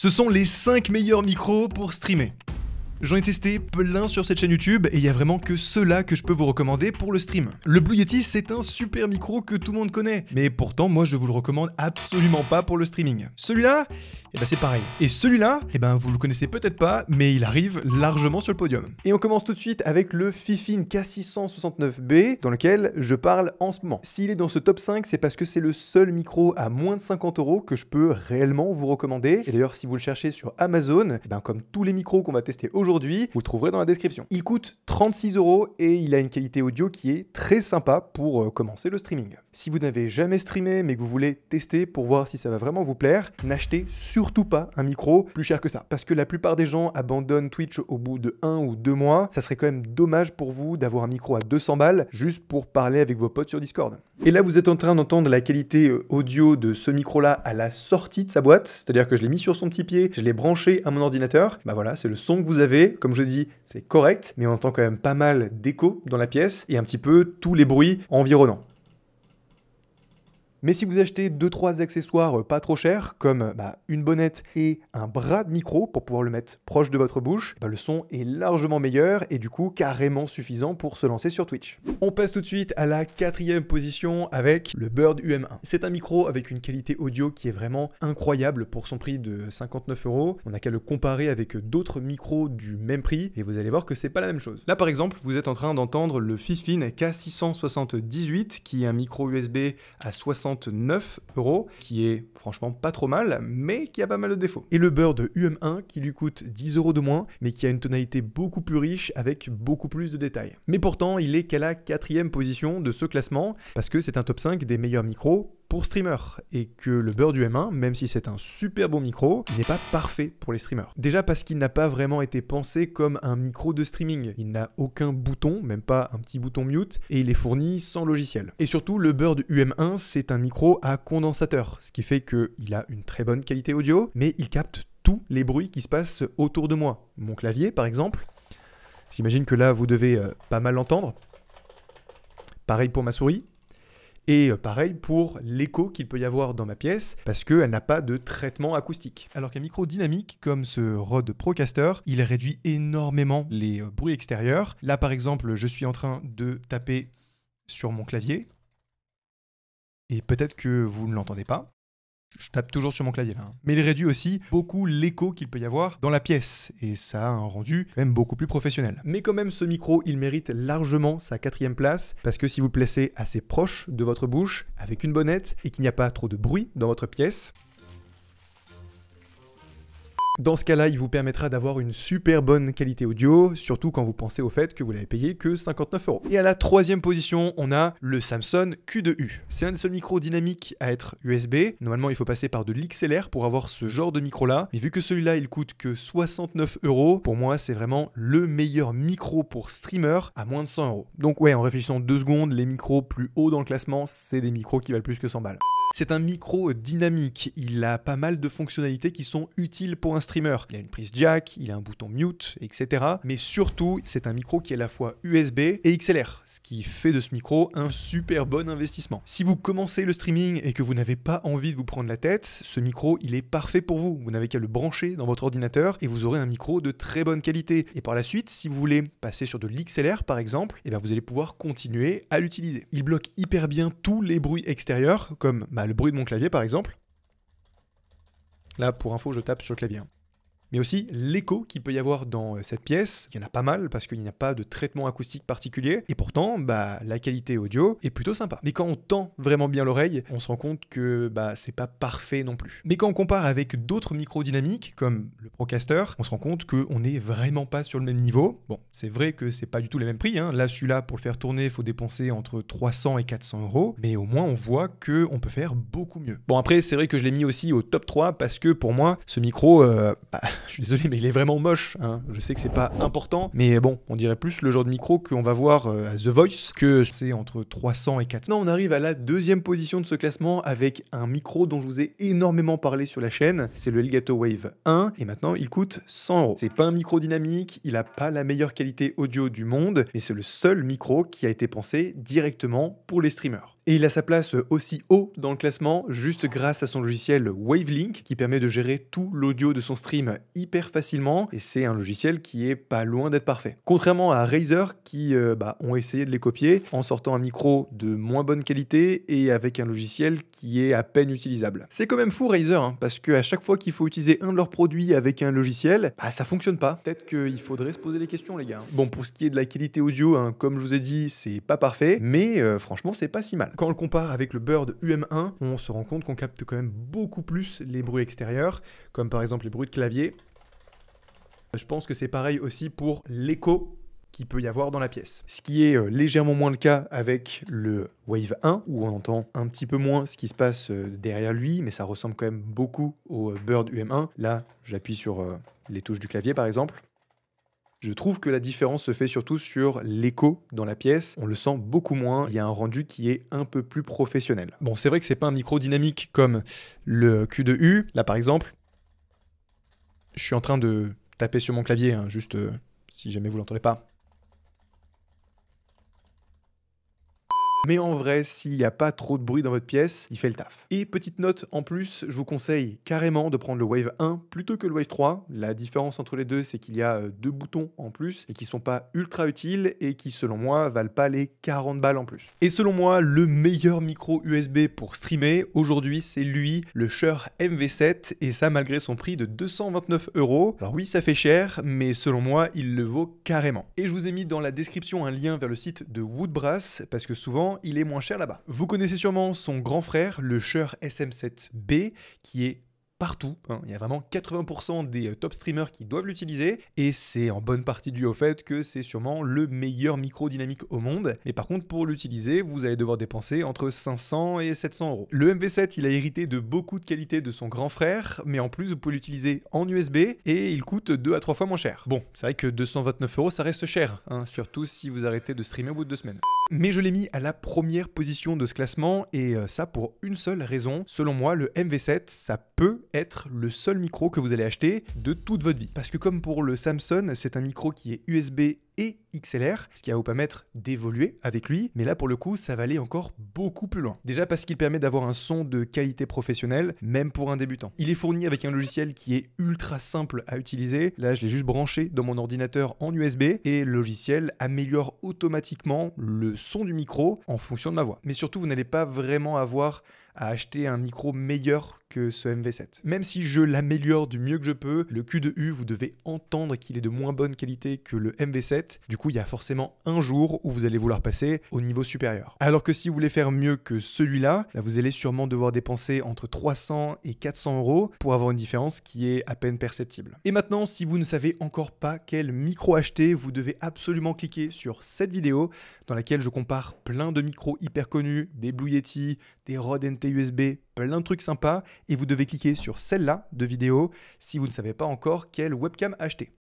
Ce sont les 5 meilleurs micros pour streamer. J'en ai testé plein sur cette chaîne YouTube et il y a vraiment que ceux-là que je peux vous recommander pour le stream. Le Blue Yeti, c'est un super micro que tout le monde connaît, mais pourtant moi je vous le recommande absolument pas pour le streaming. Celui-là, eh ben c'est pareil. Et celui-là, eh ben vous le connaissez peut-être pas, mais il arrive largement sur le podium. Et on commence tout de suite avec le Fifine K669B dans lequel je parle en ce moment. S'il est dans ce top 5, c'est parce que c'est le seul micro à moins de 50 euros que je peux réellement vous recommander. Et d'ailleurs, si vous le cherchez sur Amazon, eh ben, comme tous les micros qu'on va tester aujourd'hui, aujourd'hui, vous le trouverez dans la description. Il coûte 36 euros et il a une qualité audio qui est très sympa pour euh, commencer le streaming. Si vous n'avez jamais streamé mais que vous voulez tester pour voir si ça va vraiment vous plaire, n'achetez surtout pas un micro plus cher que ça. Parce que la plupart des gens abandonnent Twitch au bout de un ou deux mois. Ça serait quand même dommage pour vous d'avoir un micro à 200 balles juste pour parler avec vos potes sur Discord. Et là, vous êtes en train d'entendre la qualité euh, audio de ce micro-là à la sortie de sa boîte. C'est-à-dire que je l'ai mis sur son petit pied, je l'ai branché à mon ordinateur. Bah voilà, c'est le son que vous avez comme je dis, c'est correct, mais on entend quand même pas mal d'écho dans la pièce et un petit peu tous les bruits environnants. Mais si vous achetez 2-3 accessoires euh, pas trop chers, comme bah, une bonnette et un bras de micro pour pouvoir le mettre proche de votre bouche, bah, le son est largement meilleur et du coup carrément suffisant pour se lancer sur Twitch. On passe tout de suite à la quatrième position avec le Bird UM1. C'est un micro avec une qualité audio qui est vraiment incroyable pour son prix de 59 euros. On n'a qu'à le comparer avec d'autres micros du même prix et vous allez voir que c'est pas la même chose. Là par exemple, vous êtes en train d'entendre le Fifine K678 qui est un micro USB à 60 69 euros, qui est franchement pas trop mal, mais qui a pas mal de défauts. Et le beurre de UM1 qui lui coûte 10 euros de moins, mais qui a une tonalité beaucoup plus riche avec beaucoup plus de détails. Mais pourtant, il est qu'à la quatrième position de ce classement, parce que c'est un top 5 des meilleurs micros pour streamer et que le Bird um 1 même si c'est un super bon micro, n'est pas parfait pour les streamers. Déjà parce qu'il n'a pas vraiment été pensé comme un micro de streaming. Il n'a aucun bouton, même pas un petit bouton mute, et il est fourni sans logiciel. Et surtout, le Bird UM1, c'est un micro à condensateur, ce qui fait qu'il a une très bonne qualité audio, mais il capte tous les bruits qui se passent autour de moi. Mon clavier, par exemple, j'imagine que là, vous devez euh, pas mal l'entendre. Pareil pour ma souris, et euh, pareil pour l'écho qu'il peut y avoir dans ma pièce, parce qu'elle n'a pas de traitement acoustique. Alors qu'un micro dynamique, comme ce Rode Procaster, il réduit énormément les euh, bruits extérieurs. Là, par exemple, je suis en train de taper sur mon clavier, et peut-être que vous ne l'entendez pas je tape toujours sur mon clavier là. Hein. Mais il réduit aussi beaucoup l'écho qu'il peut y avoir dans la pièce, et ça a un rendu même beaucoup plus professionnel. Mais quand même, ce micro, il mérite largement sa quatrième place, parce que si vous le placez assez proche de votre bouche, avec une bonnette, et qu'il n'y a pas trop de bruit dans votre pièce, dans ce cas-là, il vous permettra d'avoir une super bonne qualité audio, surtout quand vous pensez au fait que vous l'avez payé que 59 euros. Et à la troisième position, on a le Samsung Q2U. C'est un des seuls micros dynamiques à être USB. Normalement, il faut passer par de l'XLR pour avoir ce genre de micro-là. Mais vu que celui-là, il coûte que 69 euros, pour moi, c'est vraiment le meilleur micro pour streamer à moins de 100 euros. Donc ouais, en réfléchissant deux secondes, les micros plus hauts dans le classement, c'est des micros qui valent plus que 100 balles. C'est un micro dynamique, il a pas mal de fonctionnalités qui sont utiles pour un streamer. Il a une prise jack, il a un bouton mute, etc. Mais surtout, c'est un micro qui est à la fois USB et XLR, ce qui fait de ce micro un super bon investissement. Si vous commencez le streaming et que vous n'avez pas envie de vous prendre la tête, ce micro, il est parfait pour vous. Vous n'avez qu'à le brancher dans votre ordinateur et vous aurez un micro de très bonne qualité. Et par la suite, si vous voulez passer sur de l'XLR par exemple, et eh bien vous allez pouvoir continuer à l'utiliser. Il bloque hyper bien tous les bruits extérieurs, comme bah, le bruit de mon clavier par exemple. Là, pour info, je tape sur le clavier mais aussi l'écho qu'il peut y avoir dans euh, cette pièce. Il y en a pas mal parce qu'il n'y a pas de traitement acoustique particulier, et pourtant, bah, la qualité audio est plutôt sympa. Mais quand on tend vraiment bien l'oreille, on se rend compte que bah, c'est pas parfait non plus. Mais quand on compare avec d'autres micros dynamiques, comme le Procaster, on se rend compte qu'on n'est vraiment pas sur le même niveau. Bon, c'est vrai que c'est pas du tout les mêmes prix. Hein. Là, celui-là, pour le faire tourner, il faut dépenser entre 300 et 400 euros, mais au moins on voit qu'on peut faire beaucoup mieux. Bon, après, c'est vrai que je l'ai mis aussi au top 3 parce que pour moi, ce micro, euh, bah, je suis désolé, mais il est vraiment moche. Hein. Je sais que c'est pas important, mais bon, on dirait plus le genre de micro qu'on va voir euh, à The Voice que c'est entre 300 et 400. Non, on arrive à la deuxième position de ce classement avec un micro dont je vous ai énormément parlé sur la chaîne. C'est le Elgato Wave 1 et maintenant il coûte 100 euros. C'est pas un micro dynamique, il a pas la meilleure qualité audio du monde, mais c'est le seul micro qui a été pensé directement pour les streamers. Et il a sa place aussi haut dans le classement juste grâce à son logiciel Wavelink qui permet de gérer tout l'audio de son stream hyper facilement et c'est un logiciel qui est pas loin d'être parfait. Contrairement à Razer qui euh, bah, ont essayé de les copier en sortant un micro de moins bonne qualité et avec un logiciel qui est à peine utilisable. C'est quand même fou Razer hein, parce qu'à chaque fois qu'il faut utiliser un de leurs produits avec un logiciel, bah, ça fonctionne pas. Peut-être qu'il faudrait se poser les questions les gars. Bon pour ce qui est de la qualité audio, hein, comme je vous ai dit, c'est pas parfait mais euh, franchement c'est pas si mal. Quand on le compare avec le Bird UM1, on se rend compte qu'on capte quand même beaucoup plus les bruits extérieurs, comme par exemple les bruits de clavier. Je pense que c'est pareil aussi pour l'écho qu'il peut y avoir dans la pièce. Ce qui est euh, légèrement moins le cas avec le Wave 1, où on entend un petit peu moins ce qui se passe euh, derrière lui, mais ça ressemble quand même beaucoup au euh, Bird UM1. Là, j'appuie sur les touches du clavier par exemple. Je trouve que la différence se fait surtout sur l'écho dans la pièce. On le sent beaucoup moins. Il y a un rendu qui est un peu plus professionnel. Bon, c'est vrai que c'est pas un micro dynamique comme le Q 2 U. Là, par exemple, je suis en train de taper sur mon clavier, hein, juste euh, si jamais vous l'entendez pas. Mais en vrai, s'il n'y a pas trop de bruit dans votre pièce, il fait le taf. Et petite note en plus, je vous conseille carrément de prendre le Wave 1 plutôt que le Wave 3. La différence entre les deux, c'est qu'il y a euh, deux boutons en plus et qui sont pas ultra utiles et qui, selon moi, valent pas les 40 balles en plus. Et selon moi, le meilleur micro USB pour streamer aujourd'hui, c'est lui, le Shure MV7 et ça malgré son prix de 229 euros. Alors oui, ça fait cher, mais selon moi, il le vaut carrément. Et je vous ai mis dans la description un lien vers le site de Woodbrass parce que souvent il est moins cher là-bas. Vous connaissez sûrement son grand frère, le Shure SM7B, qui est partout. Hein. Il y a vraiment 80% des euh, top streamers qui doivent l'utiliser et c'est en bonne partie dû au fait que c'est sûrement le meilleur micro dynamique au monde. Mais par contre, pour l'utiliser, vous allez devoir dépenser entre 500 et 700 euros. Le MV7, il a hérité de beaucoup de qualités de son grand frère, mais en plus, vous pouvez l'utiliser en USB et il coûte 2 à 3 fois moins cher. Bon, c'est vrai que 229 euros, ça reste cher, hein, surtout si vous arrêtez de streamer au bout de deux semaines. Mais je l'ai mis à la première position de ce classement et euh, ça pour une seule raison. Selon moi, le MV7, ça peut être le seul micro que vous allez acheter de toute votre vie. Parce que comme pour le Samsung, c'est un micro qui est USB et XLR, ce qui va vous permettre d'évoluer avec lui, mais là pour le coup ça va aller encore beaucoup plus loin. Déjà parce qu'il permet d'avoir un son de qualité professionnelle, même pour un débutant. Il est fourni avec un logiciel qui est ultra simple à utiliser, là je l'ai juste branché dans mon ordinateur en USB, et le logiciel améliore automatiquement le son du micro en fonction de ma voix. Mais surtout vous n'allez pas vraiment avoir à acheter un micro meilleur que ce MV7. Même si je l'améliore du mieux que je peux, le Q 2 U, vous devez entendre qu'il est de moins bonne qualité que le MV7. Du coup, il y a forcément un jour où vous allez vouloir passer au niveau supérieur. Alors que si vous voulez faire mieux que celui-là, bah, vous allez sûrement devoir dépenser entre 300 et 400 euros pour avoir une différence qui est à peine perceptible. Et maintenant, si vous ne savez encore pas quel micro acheter, vous devez absolument cliquer sur cette vidéo dans laquelle je compare plein de micros hyper connus, des Blue Yeti, des Rode NT-USB, plein truc sympa et vous devez cliquer sur celle-là de vidéo si vous ne savez pas encore quelle webcam acheter.